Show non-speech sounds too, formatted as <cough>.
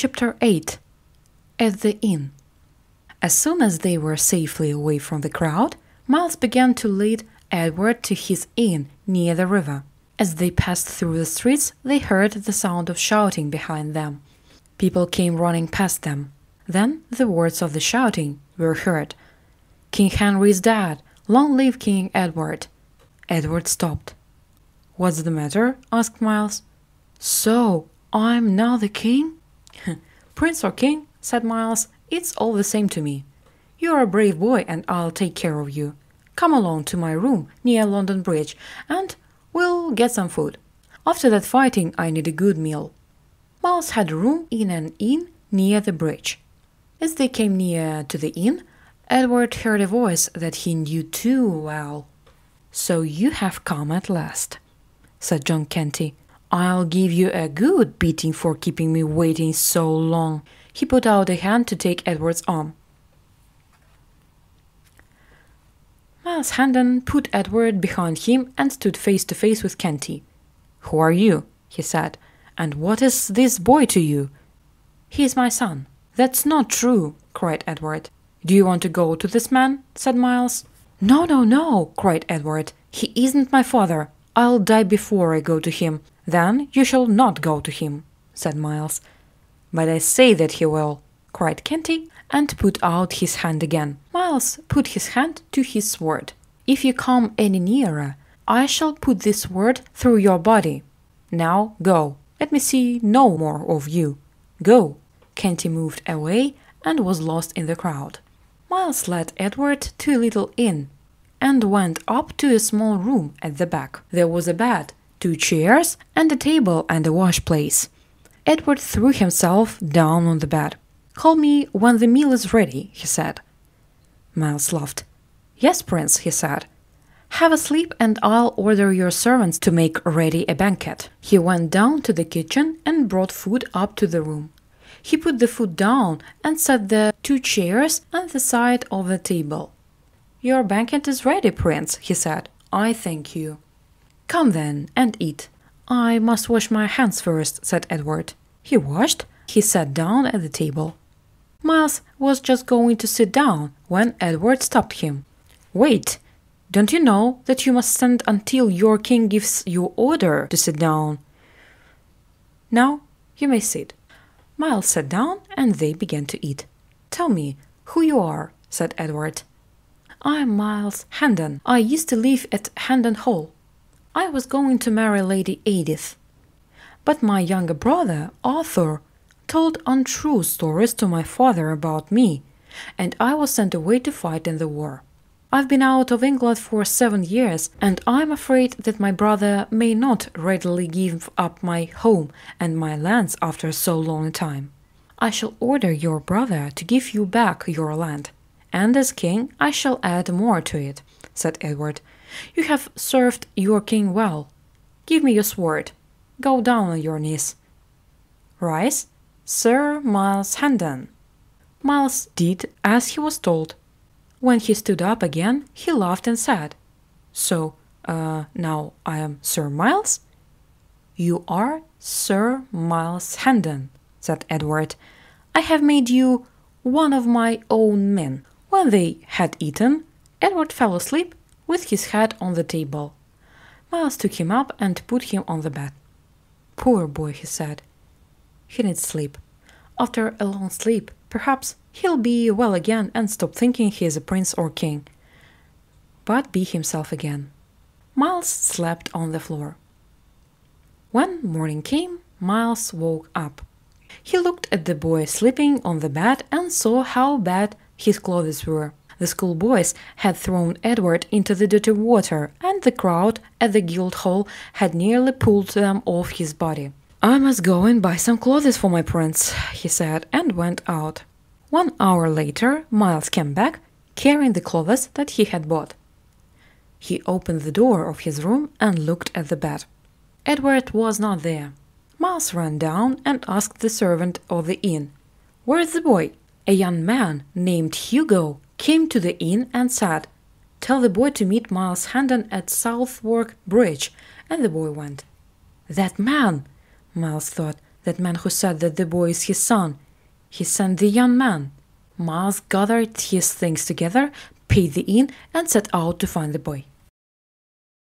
Chapter 8 At the Inn As soon as they were safely away from the crowd, Miles began to lead Edward to his inn near the river. As they passed through the streets, they heard the sound of shouting behind them. People came running past them. Then the words of the shouting were heard. King Henry is dead. Long live King Edward. Edward stopped. What's the matter? asked Miles. So, I'm now the king? <laughs> Prince or king, said Miles, it's all the same to me. You're a brave boy and I'll take care of you. Come along to my room near London Bridge and we'll get some food. After that fighting, I need a good meal. Miles had a room in an inn near the bridge. As they came near to the inn, Edward heard a voice that he knew too well. So you have come at last, said John Kenty, I'll give you a good beating for keeping me waiting so long. He put out a hand to take Edward's arm. Miles Handon put Edward behind him and stood face to face with Kenty. Who are you? he said. And what is this boy to you? He is my son. That's not true, cried Edward. Do you want to go to this man? said Miles. No, no, no, cried Edward. He isn't my father. I'll die before I go to him. Then you shall not go to him, said Miles. But I say that he will, cried Kenty, and put out his hand again. Miles put his hand to his sword. If you come any nearer, I shall put this sword through your body. Now go. Let me see no more of you. Go. Kenty moved away and was lost in the crowd. Miles led Edward to a little inn and went up to a small room at the back. There was a bed two chairs, and a table and a wash place. Edward threw himself down on the bed. Call me when the meal is ready, he said. Miles laughed. Yes, Prince, he said. Have a sleep and I'll order your servants to make ready a banquet. He went down to the kitchen and brought food up to the room. He put the food down and set the two chairs on the side of the table. Your banquet is ready, Prince, he said. I thank you. Come then, and eat. I must wash my hands first, said Edward. He washed. He sat down at the table. Miles was just going to sit down when Edward stopped him. Wait! Don't you know that you must stand until your king gives you order to sit down? Now you may sit. Miles sat down and they began to eat. Tell me who you are, said Edward. I'm Miles Handon. I used to live at Handon Hall. I was going to marry Lady Edith. But my younger brother, Arthur, told untrue stories to my father about me, and I was sent away to fight in the war. I've been out of England for seven years, and I'm afraid that my brother may not readily give up my home and my lands after so long a time. I shall order your brother to give you back your land, and as king I shall add more to it, said Edward, you have served your king well. Give me your sword. Go down on your knees. Rise, Sir Miles Hendon. Miles did as he was told. When he stood up again, he laughed and said, So, uh, now I am Sir Miles? You are Sir Miles Hendon, said Edward. I have made you one of my own men. When they had eaten, Edward fell asleep with his head on the table. Miles took him up and put him on the bed. Poor boy, he said. He needs sleep. After a long sleep, perhaps he'll be well again and stop thinking he is a prince or king, but be himself again. Miles slept on the floor. When morning came, Miles woke up. He looked at the boy sleeping on the bed and saw how bad his clothes were. The schoolboys had thrown Edward into the dirty water, and the crowd at the Guildhall had nearly pulled them off his body. I must go and buy some clothes for my prince, he said, and went out. One hour later, Miles came back, carrying the clothes that he had bought. He opened the door of his room and looked at the bed. Edward was not there. Miles ran down and asked the servant of the inn, Where's the boy? A young man named Hugo came to the inn and said, Tell the boy to meet Miles Handon at Southwark Bridge, and the boy went. That man, Miles thought, that man who said that the boy is his son. He sent the young man. Miles gathered his things together, paid the inn, and set out to find the boy.